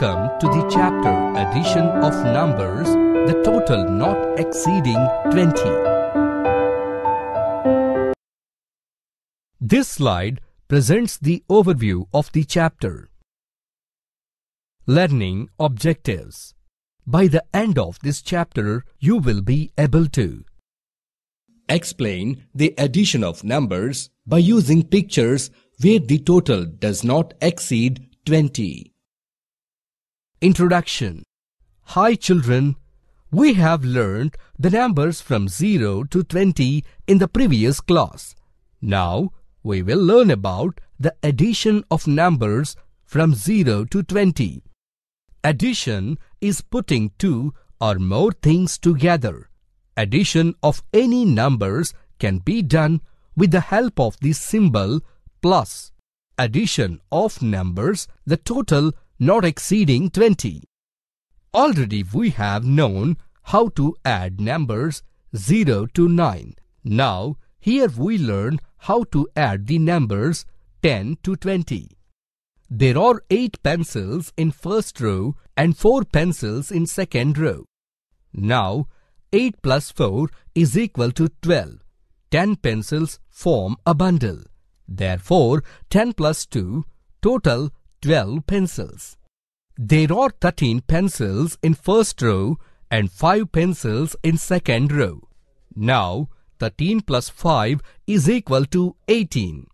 Welcome to the chapter addition of numbers, the total not exceeding 20. This slide presents the overview of the chapter. Learning Objectives By the end of this chapter, you will be able to Explain the addition of numbers by using pictures where the total does not exceed 20. Introduction Hi children, we have learned the numbers from 0 to 20 in the previous class. Now we will learn about the addition of numbers from 0 to 20. Addition is putting two or more things together. Addition of any numbers can be done with the help of the symbol plus. Addition of numbers, the total not exceeding 20. Already we have known how to add numbers 0 to 9. Now here we learn how to add the numbers 10 to 20. There are 8 pencils in first row and 4 pencils in second row. Now 8 plus 4 is equal to 12. 10 pencils form a bundle. Therefore 10 plus 2 total 12 pencils. There are 13 pencils in first row and 5 pencils in second row. Now, 13 plus 5 is equal to 18.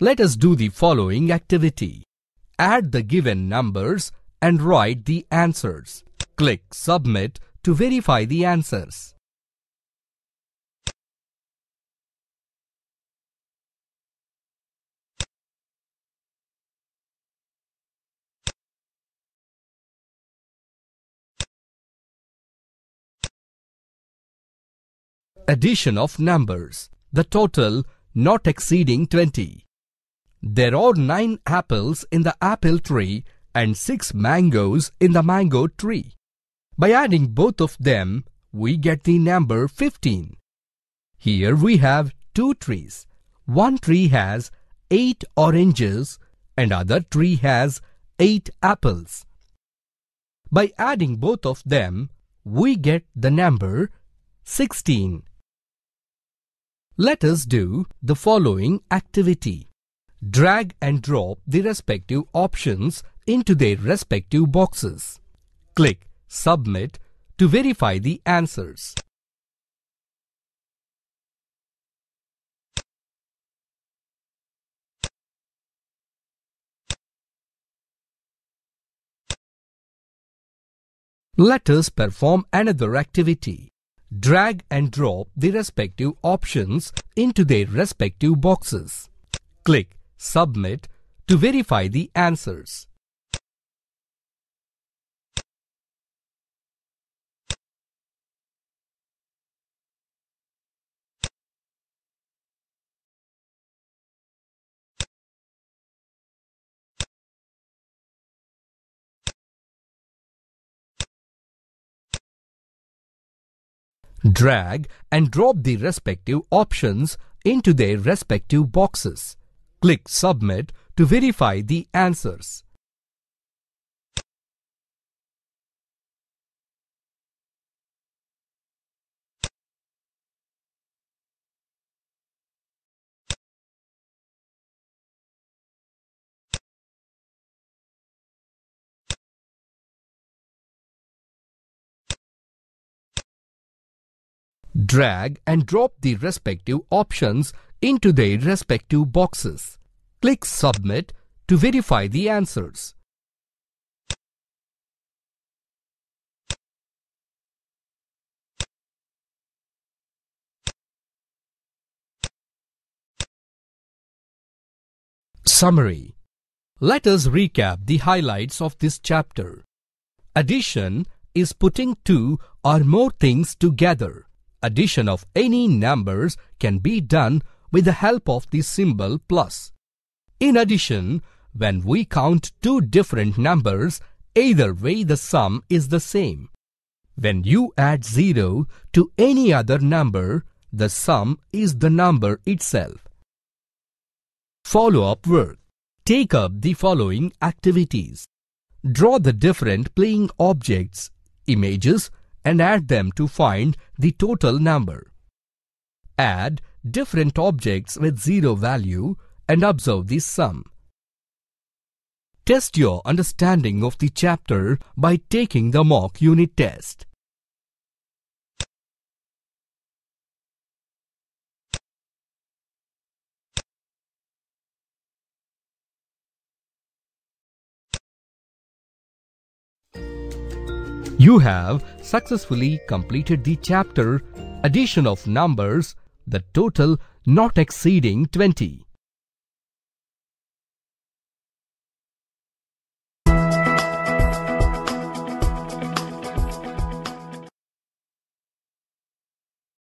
Let us do the following activity. Add the given numbers and write the answers. Click Submit to verify the answers. addition of numbers, the total not exceeding 20. There are 9 apples in the apple tree and 6 mangoes in the mango tree. By adding both of them, we get the number 15. Here we have two trees. One tree has 8 oranges and other tree has 8 apples. By adding both of them, we get the number 16. Let us do the following activity. Drag and drop the respective options into their respective boxes. Click Submit to verify the answers. Let us perform another activity drag and drop the respective options into their respective boxes. Click Submit to verify the answers. Drag and drop the respective options into their respective boxes. Click Submit to verify the answers. Drag and drop the respective options into their respective boxes. Click Submit to verify the answers. Summary Let us recap the highlights of this chapter. Addition is putting two or more things together. Addition of any numbers can be done with the help of the symbol plus. In addition, when we count two different numbers, either way the sum is the same. When you add 0 to any other number, the sum is the number itself. Follow-up work. Take up the following activities. Draw the different playing objects, images and add them to find the total number. Add different objects with zero value and observe the sum. Test your understanding of the chapter by taking the mock unit test. You have successfully completed the chapter Addition of Numbers, the total not exceeding 20.